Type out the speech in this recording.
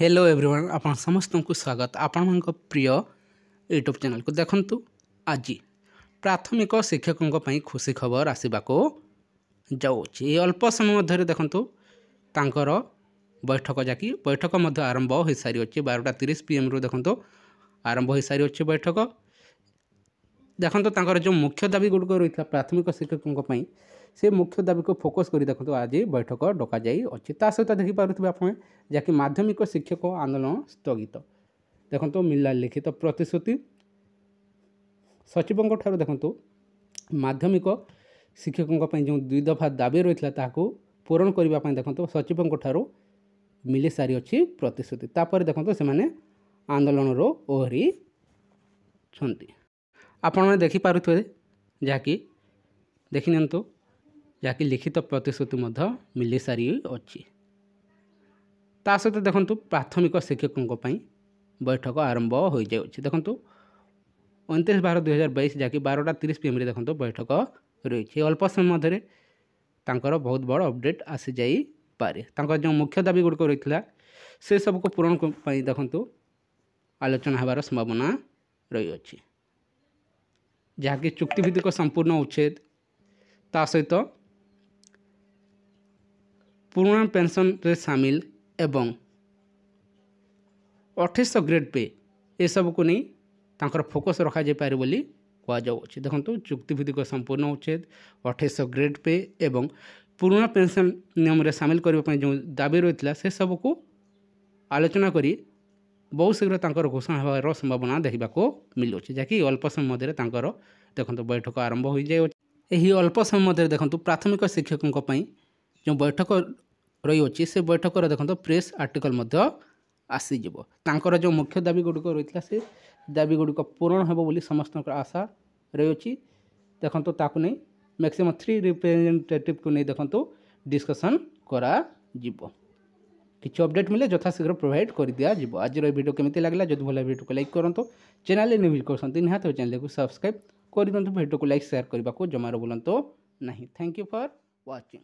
hello everyone ଆପଣ ସମସ୍ତଙ୍କୁ ସ୍ୱାଗତ ଆପଣମାନଙ୍କ ପ୍ରିୟ ୟୁଟ୍ୟୁବ୍ ଚ୍ୟାନେଲ୍କୁ ଦେଖନ୍ତୁ ଆଜି ପ୍ରାଥମିକ ଶିକ୍ଷକଙ୍କ ପାଇଁ ଖୁସି ଖବର ଆସିବାକୁ ଯାଉଛି ଏଇ ଅଳ୍ପ ସମୟ ମଧ୍ୟରେ ଦେଖନ୍ତୁ ତାଙ୍କର ବୈଠକ ଯାକି ବୈଠକ ମଧ୍ୟ ଆରମ୍ଭ ହୋଇସାରିଅଛି ବାରଟା ତିରିଶ ପିଏମ୍ରୁ ଦେଖନ୍ତୁ ଆରମ୍ଭ ହୋଇସାରିଅଛି ବୈଠକ ଦେଖନ୍ତୁ ତାଙ୍କର ଯେଉଁ ମୁଖ୍ୟ ଦାବି ଗୁଡ଼ିକ ରହିଥିଲା ପ୍ରାଥମିକ ଶିକ୍ଷକଙ୍କ ପାଇଁ ସେ ମୁଖ୍ୟ ଦାବିକୁ ଫୋକସ୍ କରି ଦେଖନ୍ତୁ ଆଜି ବୈଠକ ଡକାଯାଇଅଛି ତା ସହିତ ଦେଖିପାରୁଥିବେ ଆପଣ ଯାହାକି ମାଧ୍ୟମିକ ଶିକ୍ଷକ ଆନ୍ଦୋଳନ ସ୍ଥଗିତ ଦେଖନ୍ତୁ ମିଳିଲା ଲିଖିତ ପ୍ରତିଶ୍ରୁତି ସଚିବଙ୍କ ଠାରୁ ଦେଖନ୍ତୁ ମାଧ୍ୟମିକ ଶିକ୍ଷକଙ୍କ ପାଇଁ ଯେଉଁ ଦୁଇ ଦଫା ଦାବି ରହିଥିଲା ତାହାକୁ ପୂରଣ କରିବା ପାଇଁ ଦେଖନ୍ତୁ ସଚିବଙ୍କ ଠାରୁ ମିଳିସାରିଅଛି ପ୍ରତିଶ୍ରୁତି ତାପରେ ଦେଖନ୍ତୁ ସେମାନେ ଆନ୍ଦୋଳନରୁ ଓହରିଛନ୍ତି ଆପଣମାନେ ଦେଖିପାରୁଥିବେ ଯାହାକି ଦେଖିନିଅନ୍ତୁ ଯାହାକି ଲିଖିତ ପ୍ରତିଶ୍ରୁତି ମଧ୍ୟ ମିଳିସାରି ଅଛି ତା ସହିତ ଦେଖନ୍ତୁ ପ୍ରାଥମିକ ଶିକ୍ଷକଙ୍କ ପାଇଁ ବୈଠକ ଆରମ୍ଭ ହୋଇଯାଉଛି ଦେଖନ୍ତୁ ଅଣତିରିଶ ବାର ଦୁଇହଜାର ବାଇଶ ଯାହାକି ବାରଟା ତିରିଶ ପିଏମ୍ରେ ଦେଖନ୍ତୁ ବୈଠକ ରହିଛି ଅଳ୍ପ ସମୟ ମଧ୍ୟରେ ତାଙ୍କର ବହୁତ ବଡ଼ ଅପଡ଼େଟ୍ ଆସିଯାଇପାରେ ତାଙ୍କର ଯେଉଁ ମୁଖ୍ୟ ଦାବି ଗୁଡ଼ିକ ରହିଥିଲା ସେସବୁକୁ ପୂରଣ ପାଇଁ ଦେଖନ୍ତୁ ଆଲୋଚନା ହେବାର ସମ୍ଭାବନା ରହିଅଛି ଯାହାକି ଚୁକ୍ତିଭିତ୍ତିକ ସମ୍ପୂର୍ଣ୍ଣ ଉଚ୍ଛେଦ ତା ସହିତ ପୁରୁଣା ପେନ୍ସନ୍ରେ ସାମିଲ ଏବଂ ଅଠେଇଶହ ଗ୍ରେଡ୍ ପେ ଏସବୁକୁ ନେଇ ତାଙ୍କର ଫୋକସ୍ ରଖାଯାଇପାରେ ବୋଲି କୁହାଯାଉଅଛି ଦେଖନ୍ତୁ ଚୁକ୍ତିଭିତ୍ତିକ ସମ୍ପୂର୍ଣ୍ଣ ଉଚ୍ଛେଦ ଅଠେଇଶହ ଗ୍ରେଡ୍ ପେ ଏବଂ ପୁରୁଣା ପେନ୍ସନ୍ ନିୟମରେ ସାମିଲ କରିବା ପାଇଁ ଯେଉଁ ଦାବି ରହିଥିଲା ସେସବୁକୁ ଆଲୋଚନା କରି ବହୁ ଶୀଘ୍ର ତାଙ୍କର ଘୋଷଣା ହେବାର ସମ୍ଭାବନା ଦେଖିବାକୁ ମିଳୁଛି ଯାହାକି ଅଳ୍ପ ସମୟ ମଧ୍ୟରେ ତାଙ୍କର ଦେଖନ୍ତୁ ବୈଠକ ଆରମ୍ଭ ହୋଇଯାଇଅଛି ଏହି ଅଳ୍ପ ସମୟ ମଧ୍ୟରେ ଦେଖନ୍ତୁ ପ୍ରାଥମିକ ଶିକ୍ଷକଙ୍କ ପାଇଁ ଯେଉଁ ବୈଠକ ରହିଅଛି ସେ ବୈଠକର ଦେଖନ୍ତୁ ପ୍ରେସ୍ ଆର୍ଟିକଲ୍ ମଧ୍ୟ ଆସିଯିବ ତାଙ୍କର ଯେଉଁ ମୁଖ୍ୟ ଦାବି ଗୁଡ଼ିକ ରହିଥିଲା ସେ ଦାବି ଗୁଡ଼ିକ ପୂରଣ ହେବ ବୋଲି ସମସ୍ତଙ୍କର ଆଶା ରହିଅଛି ଦେଖନ୍ତୁ ତାକୁ ନେଇ ମ୍ୟାକ୍ସିମମ୍ ଥ୍ରୀ ରିପ୍ରେଜେଣ୍ଟେଟିଭ୍କୁ ନେଇ ଦେଖନ୍ତୁ ଡିସ୍କସନ୍ କରାଯିବ কিছু অপডেট মিলে যথাশীঘ্র প্রোভাইড করে দিয়াযিব আজর এই ভিডিও কেমি লাগলা যদি ভাল ভিডিওকে লাইক করতো চ্যানেল নিউ ভিডিও করছেন নিহত চ্যানেলকে সবসক্রাইব করে দিও ভিডিওকে লাইক সেয়ার করা জমার ভুলতো না থ্যাংক ইউ ফর ওয়াচিং